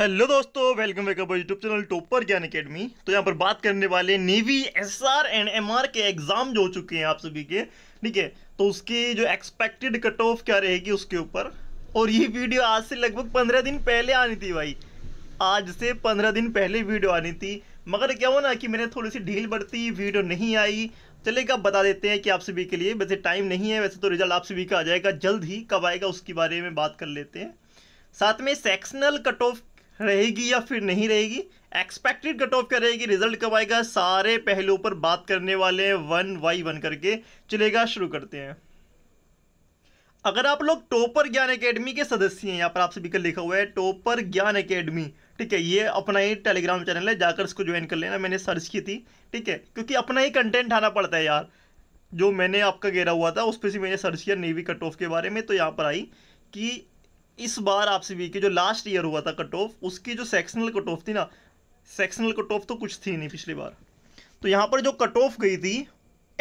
hello दोस्तों welcome back अब YouTube channel Topper Gyan Academy तो यहाँ पर बात करने वाले नेवी एसआर एंड एमआर के एग्जाम जो हो चुके हैं आप सभी के ठीक है तो उसके जो एक्सपेक्टेड कट ऑफ क्या रहेगी उसके ऊपर और ये वीडियो आज से लगभग पंद्रह दिन पहले आनी थी भाई आज से पंद्रह दिन पहले वीडियो आनी थी मगर क्या हुआ ना कि मैंने थोड़ी सी ढील बढ़ती वीडियो नहीं आई चले कब बता देते हैं कि आप सभी के लिए वैसे टाइम नहीं है वैसे तो रिजल्ट आप सभी का आ जाएगा जल्द ही कब आएगा उसके बारे में बात कर लेते हैं साथ में सेक्शनल कट ऑफ रहेगी या फिर नहीं रहेगी एक्सपेक्टेड कट ऑफ क्या रहेगी रिजल्ट कब आएगा सारे पहलुओं पर बात करने वाले हैं वन वाई वन करके चलेगा शुरू करते हैं अगर आप लोग टोपर ज्ञान एकेडमी के सदस्य हैं यहाँ पर आप सभी का लिखा हुआ है टोपर ज्ञान एकेडमी ठीक है ये अपना ही टेलीग्राम चैनल है जाकर इसको ज्वाइन कर लेना मैंने सर्च की थी ठीक है क्योंकि अपना ही कंटेंट आना पड़ता है यार जो मैंने आपका घेरा हुआ था उस पर से मैंने सर्च किया नेवी कट ऑफ के बारे में तो यहाँ पर आई कि इस बार आप सभी के जो लास्ट ईयर हुआ था कट ऑफ उसकी जो सेक्शनल कट ऑफ थी ना सेक्शनल कट ऑफ तो कुछ थी नहीं पिछली बार तो यहाँ पर जो कट ऑफ गई थी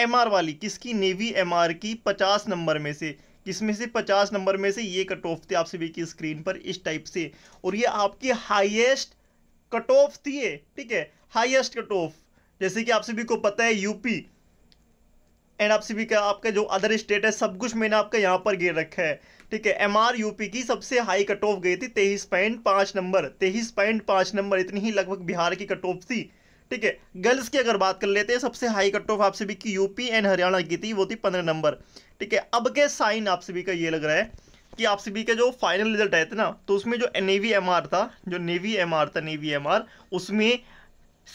एमआर वाली किसकी नेवी एमआर की पचास नंबर में से किसमें से पचास नंबर में से ये कट ऑफ थी आप सभी की स्क्रीन पर इस टाइप से और ये आपकी हाईएस्ट कट ऑफ थी ठीक है हाईएस्ट कट ऑफ जैसे कि आप सभी को पता है यूपी एंड आप सभी का आपका जो अदर स्टेट है सब कुछ मैंने आपका यहाँ पर गिर रखा है ठीक है एम आर यूपी की सबसे हाई कट ऑफ गई थी तेईस पॉइंट पाँच नंबर तेईस पॉइंट पाँच नंबर इतनी ही लगभग बिहार की कट ऑफ थी ठीक है गर्ल्स की अगर बात कर लेते हैं सबसे हाई कट ऑफ आप सभी की यूपी एंड हरियाणा की थी वो थी पंद्रह नंबर ठीक है अब के साइन आप सभी का ये लग रहा है कि आप सभी का जो फाइनल रिजल्ट आए थे ना तो उसमें जो नेवी एम था जो नेवी एम था नेवी एम उसमें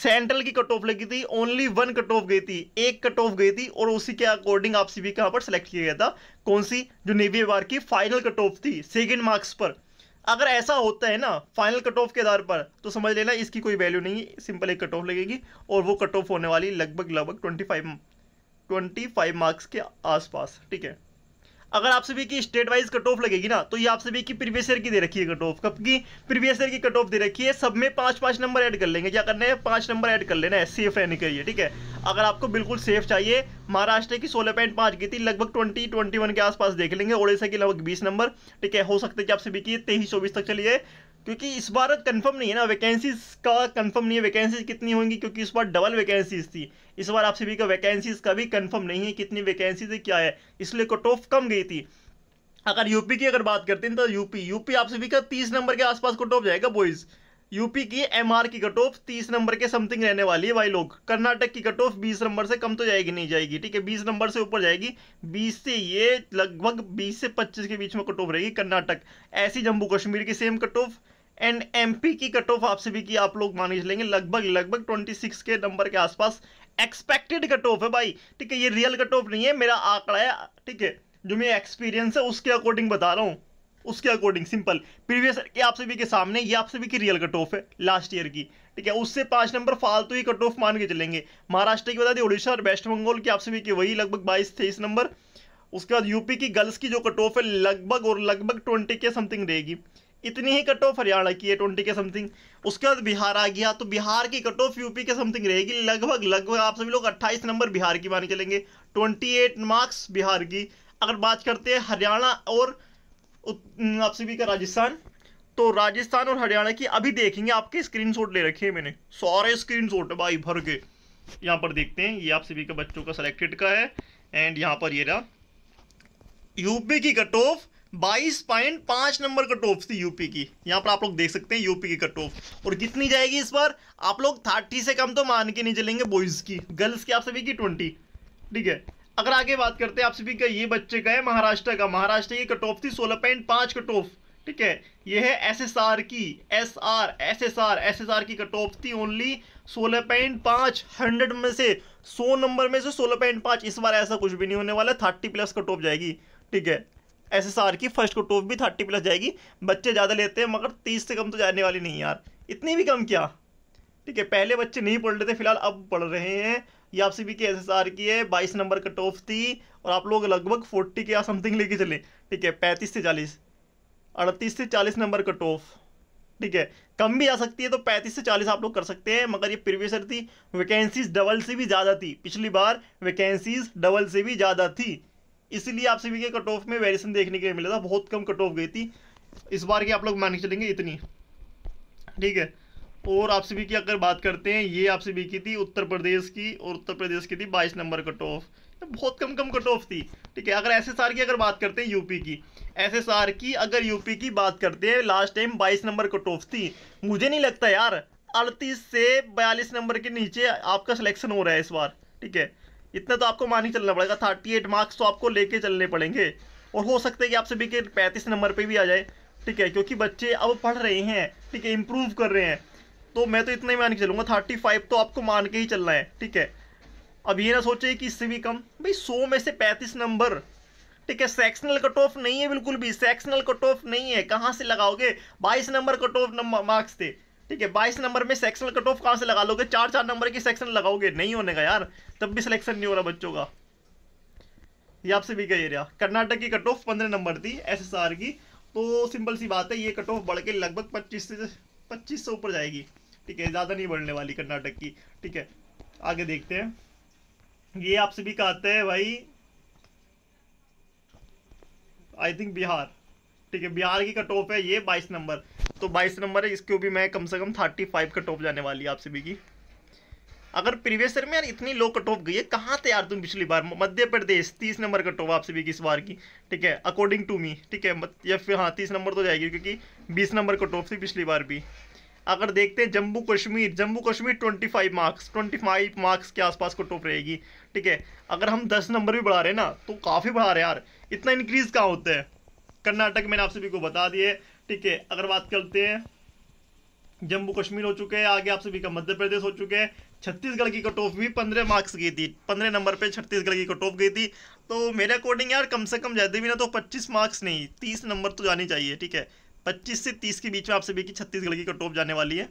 सेंट्रल की कट ऑफ लगी थी ओनली वन कट ऑफ गई थी एक कट ऑफ गई थी और उसी के अकॉर्डिंग आप भी कहाँ पर सिलेक्ट किया गया था कौन सी जो नेवी बार की फाइनल कट ऑफ थी सेकेंड मार्क्स पर अगर ऐसा होता है ना फाइनल कट ऑफ के आधार पर तो समझ लेना इसकी कोई वैल्यू नहीं है सिंपल एक कट ऑफ लगेगी और वो कट ऑफ होने वाली लगभग लगभग twenty five twenty five marks के आसपास ठीक है अगर आपसे भी की स्टेट वाइज कट ऑफ लगेगी ना तो ये आपसे भी की प्रीवियस ईयर की दे रखी है कट ऑफ कब की प्रीवियस ईयर की कट ऑफ दे रखी है सब में पांच पांच नंबर ऐड कर लेंगे क्या करना है पांच नंबर ऐड कर लेना है सेफ रहने के लिए ठीक है अगर आपको बिल्कुल सेफ चाहिए महाराष्ट्र की सोलह पॉइंट पांच की थी लगभग ट्वेंटी ट्वेंटी वन के आसपास देख लेंगे ओडिशा की लगभग बीस नंबर ठीक है हो सकता है कि आपसे भी की तेईस चौबीस तक चलिए क्योंकि इस बार कंफर्म नहीं है ना वैकेंसीज का कंफर्म नहीं है वैकेंसीज कितनी होंगी क्योंकि इस बार डबल वैकेंसीज थी इस बार आप सभी का वैकेंसीज का भी कंफर्म नहीं है कितनी वैकेंसीज क्या है इसलिए कट ऑफ कम गई थी अगर यूपी की अगर बात करते हैं तो यूपी यूपी आप सभी का तीस नंबर के आसपास कट ऑफ जाएगा बॉयज़ यूपी की एम की कट ऑफ तीस नंबर के समथिंग रहने वाली है भाई लोग कर्नाटक की कट ऑफ बीस नंबर से कम तो जाएगी नहीं जाएगी ठीक है बीस नंबर से ऊपर जाएगी बीस से ये लगभग बीस से पच्चीस के बीच में कट ऑफ रहेगी कर्नाटक ऐसी जम्मू कश्मीर की same cut off and MP की कट ऑफ आपसे भी की आप लोग मान के चलेंगे लगभग लगभग 26 के नंबर के आसपास एक्सपेक्टेड कट ऑफ है भाई ठीक है ये रियल कट ऑफ नहीं है मेरा आंकड़ा है ठीक है जो मेरा एक्सपीरियंस है उसके अकॉर्डिंग बता रहा हूँ उसके अकॉर्डिंग सिंपल प्रीवियस के आप सभी के सामने ये आप सभी की रियल कट ऑफ है लास्ट ईयर की ठीक है उससे पांच नंबर फालतू ही कट ऑफ मान के चलेंगे महाराष्ट्र की बता दी उड़ीसा और वेस्ट बंगाल की आप सभी की वही लगभग बाईस तेईस नंबर उसके बाद यूपी की गर्ल्स की जो कट ऑफ है लगभग और लगभग ट्वेंटी के समथिंग रहेगी इतनी ही कट ऑफ हरियाणा की है ट्वेंटी के समथिंग उसके बाद बिहार आ गया तो बिहार की कट ऑफ यूपी के समथिंग रहेगी लगभग लगभग आप सभी लोग अट्ठाईस नंबर बिहार की मान के लेंगे एट मार्क्स बिहार की अगर बात करते हैं हरियाणा और आप सभी का राजस्थान तो राजस्थान और हरियाणा की अभी देखेंगे आपके स्क्रीन ले रखे हैं मैंने सारे शॉट भाई भर के यहाँ पर देखते हैं ये आप सभी के बच्चों का सेलेक्टेड का है एंड यहाँ पर ये रहा यूपी की कट ऑफ बाईस पॉइंट पांच नंबर कट ऑफ थी यूपी की यहाँ पर आप लोग देख सकते हैं यूपी की कट ऑफ और कितनी जाएगी इस बार आप लोग थर्टी से कम तो मान के नहीं चलेंगे बॉयज की गर्ल्स की आप सभी की ट्वेंटी ठीक है अगर आगे बात करते हैं आप सभी का ये बच्चे का है महाराष्ट्र का महाराष्ट्र की कट ऑफ थी सोलह पॉइंट पांच कट ऑफ ठीक है ये है एस की S S S R R S S R की कट ऑफ थी ओनली सोलह पॉइंट पांच हंड्रेड में से सौ नंबर में से सोलह पॉइंट पांच इस बार ऐसा कुछ भी नहीं होने वाला थर्टी प्लस कट ऑफ जाएगी ठीक है आर की फर्स्ट को टॉप भी थर्टी प्लस जाएगी बच्चे ज़्यादा लेते हैं मगर तीस से कम तो जाने वाली नहीं यार इतनी भी कम क्या ठीक है पहले बच्चे नहीं पढ़ रहे थे फिलहाल अब पढ़ रहे हैं ये आप भी की एस की है बाईस नंबर कट ऑफ थी और आप लोग लगभग फोर्टी के या समथिंग लेके चले ठीक है पैंतीस से चालीस अड़तीस से चालीस नंबर कट ऑफ ठीक है कम भी आ सकती है तो पैंतीस से चालीस आप लोग कर सकते हैं मगर ये प्रीवियस थी वैकेंसीज डबल से भी ज़्यादा थी पिछली बार वैकेंसीज डबल से भी ज़्यादा थी इसीलिए आप सभी के कट ऑफ में वेरिएशन देखने के लिए मिला था बहुत कम कट ऑफ गई थी इस बार की आप लोग मान के चलेंगे इतनी ठीक है और आप सभी की अगर बात करते हैं ये आप सभी की थी उत्तर प्रदेश की और उत्तर प्रदेश की थी बाईस नंबर कट ऑफ बहुत कम कम कट ऑफ थी ठीक है अगर एस की अगर बात करते हैं यूपी की एस की अगर यूपी की बात करते हैं लास्ट टाइम बाईस नंबर कट ऑफ थी मुझे नहीं लगता यार अड़तीस से बयालीस नंबर के नीचे आपका सिलेक्शन हो रहा है इस बार ठीक है इतना तो आपको मान ही चलना पड़ेगा थर्टी एट मार्क्स तो आपको लेके चलने पड़ेंगे और हो सकता है कि आपसे भी के पैंतीस नंबर पर भी आ जाए ठीक है क्योंकि बच्चे अब पढ़ रहे हैं ठीक है इम्प्रूव कर रहे हैं तो मैं तो इतना ही मान के चलूँगा थर्टी फाइव तो आपको मान के ही चलना है ठीक है अब ये ना सोचे कि इससे भी कम भाई सौ में से पैंतीस नंबर ठीक है सेक्शनल कट ऑफ नहीं है बिल्कुल भी सेक्शनल कट ऑफ नहीं है कहाँ से लगाओगे बाईस नंबर कट ऑफ मार्क्स थे ठीक है बाईस नंबर में सेक्शनल कट ऑफ कहाँ से लगा लोगे चार चार नंबर की सेक्शन लगाओगे नहीं होने का यार तब भी सिलेक्शन नहीं हो रहा बच्चों का ये आपसे भी कही रहा कर्नाटक की कट ऑफ पंद्रह नंबर थी एसएसआर की तो सिंपल सी बात है ये कट ऑफ बढ़ के लगभग पच्चीस से पच्चीस से ऊपर जाएगी ठीक है ज़्यादा नहीं बढ़ने वाली कर्नाटक की ठीक है आगे देखते हैं ये आपसे भी कहते हैं भाई आई थिंक बिहार ठीक है बिहार की कट ऑफ है ये बाईस नंबर तो 22 नंबर है इसके भी मैं कम से कम 35 कट ऑफ जाने वाली है आपसे भी की अगर प्रीवियस ईयर में यार इतनी लो कट ऑफ गई है कहाँ थे यार तुम पिछली बार मध्य प्रदेश तीस नंबर कट ऑफ सभी भी इस बार की ठीक है अकॉर्डिंग टू मी ठीक है या फिर हाँ तीस नंबर तो जाएगी क्योंकि बीस नंबर कट ऑफ थी पिछली बार भी अगर देखते हैं जम्मू कश्मीर जम्मू कश्मीर 25 मार्क्स 25 मार्क्स के आसपास कट ऑफ रहेगी ठीक है अगर हम 10 नंबर भी बढ़ा रहे हैं ना तो काफ़ी बढ़ा रहे हैं यार इतना इंक्रीज कहाँ होता है कर्नाटक मैंने आप सभी को बता दिए ठीक है अगर बात करते हैं जम्मू कश्मीर हो चुके हैं आगे आप सभी का मध्य प्रदेश हो चुके हैं छत्तीसगढ़ की कट ऑफ भी पंद्रह मार्क्स गई थी पंद्रह नंबर पे छत्तीसगढ़ की कट ऑफ गई थी तो मेरे अकॉर्डिंग यार कम से कम ज़्यादा भी ना तो पच्चीस मार्क्स नहीं तीस नंबर तो जानी चाहिए ठीक है पच्चीस से तीस के बीच में आप सभी की छत्तीसगढ़ की कट ऑफ जाने वाली है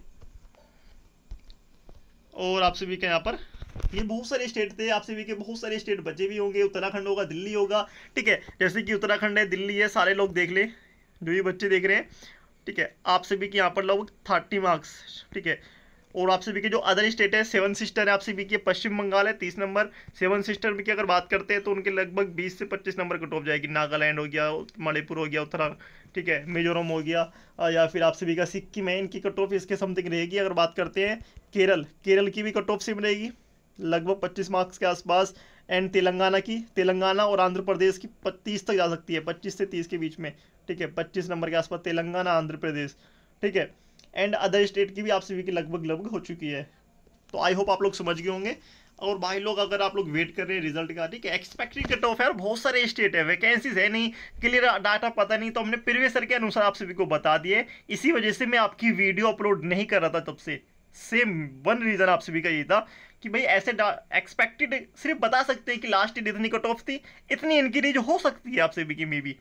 और आप सभी के यहाँ पर ये बहुत सारे स्टेट थे आप सभी के बहुत सारे स्टेट बचे भी होंगे उत्तराखंड होगा दिल्ली होगा ठीक है जैसे कि उत्तराखंड है दिल्ली है सारे लोग देख ले जो ये बच्चे देख रहे हैं ठीक है आपसे भी के यहाँ पर लगभग थर्टी मार्क्स ठीक है और आपसे भी के जो अदर स्टेट है सेवन सिस्टर है आपसे भी के पश्चिम बंगाल है तीस नंबर सेवन सिस्टर भी की अगर बात करते हैं तो उनके लगभग बीस से पच्चीस नंबर कट ऑफ जाएगी नागालैंड हो गया मणिपुर हो गया उत्तरा ठीक है मिजोरम हो गया या फिर आपसे भी का सिक्किम है इनकी कट ऑफ इसके समथिंग रहेगी अगर बात करते हैं केरल केरल की भी कट ऑफ सेम रहेगी लगभग पच्चीस मार्क्स के आसपास एंड तेलंगाना की तेलंगाना और आंध्र प्रदेश की पच्चीस तक जा सकती है पच्चीस से तीस के बीच में ठीक है पच्चीस नंबर के आसपास तेलंगाना आंध्र प्रदेश ठीक है एंड अदर स्टेट की भी आप सभी की लगभग लगभग हो चुकी है तो आई होप आप लोग समझ गए होंगे और भाई लोग अगर आप लोग वेट कर रहे हैं रिजल्ट का ठीक है एक्सपेक्टेड कट ऑफ है और बहुत सारे स्टेट है वैकेंसीज है नहीं क्लियर डाटा पता नहीं तो हमने प्रीवियस के अनुसार आप सभी को बता दिए इसी वजह से मैं आपकी वीडियो अपलोड नहीं कर रहा था तब से सेम वन रीज़न आप सभी का यही था कि भाई ऐसे एक्सपेक्टेड सिर्फ बता सकते हैं कि लास्ट ईयर इतनी कट ऑफ थी इतनी इनकी हो सकती है आप सभी की मे बी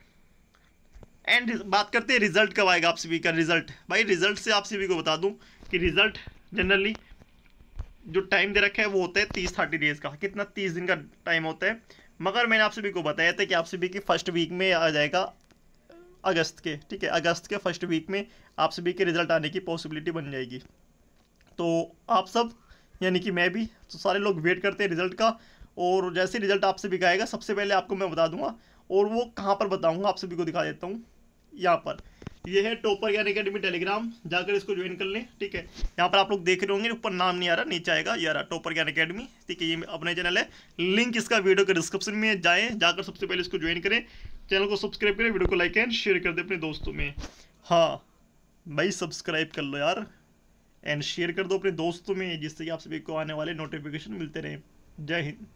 एंड बात करते हैं रिजल्ट कब आएगा आप सभी का रिजल्ट भाई रिजल्ट से आप सभी को बता दूं कि रिजल्ट जनरली जो टाइम दे रखा है वो होता है तीस थर्टी डेज का कितना तीस दिन का टाइम होता है मगर मैंने आप सभी को बताया था कि आप सभी की फर्स्ट वीक में आ जाएगा अगस्त के ठीक है अगस्त के फर्स्ट वीक में आप सभी के रिजल्ट आने की पॉसिबिलिटी बन जाएगी तो आप सब यानी कि मैं भी तो सारे लोग वेट करते हैं रिज़ल्ट का और जैसे रिज़ल्ट आपसे भी आएगा सबसे पहले आपको मैं बता दूंगा और वो कहाँ पर बताऊँगा आप सभी को दिखा देता हूँ यहाँ पर ये है टॉपर ज्ञान अकेडमी टेलीग्राम जाकर इसको ज्वाइन कर लें ठीक है यहाँ पर आप लोग देख रहे होंगे ऊपर नाम नहीं आ रहा नीचे आएगा ये आ रहा टॉपर ज्ञान अकेडमी ठीक है ये अपना चैनल है लिंक इसका वीडियो के डिस्क्रिप्शन में जाएँ जाकर सबसे पहले इसको ज्वाइन करें चैनल को सब्सक्राइब करें वीडियो को लाइक एंड शेयर कर दें अपने दोस्तों में हाँ भाई सब्सक्राइब कर लो यार एंड शेयर कर दो अपने दोस्तों में जिससे कि आप सभी को आने वाले नोटिफिकेशन मिलते रहें जय हिंद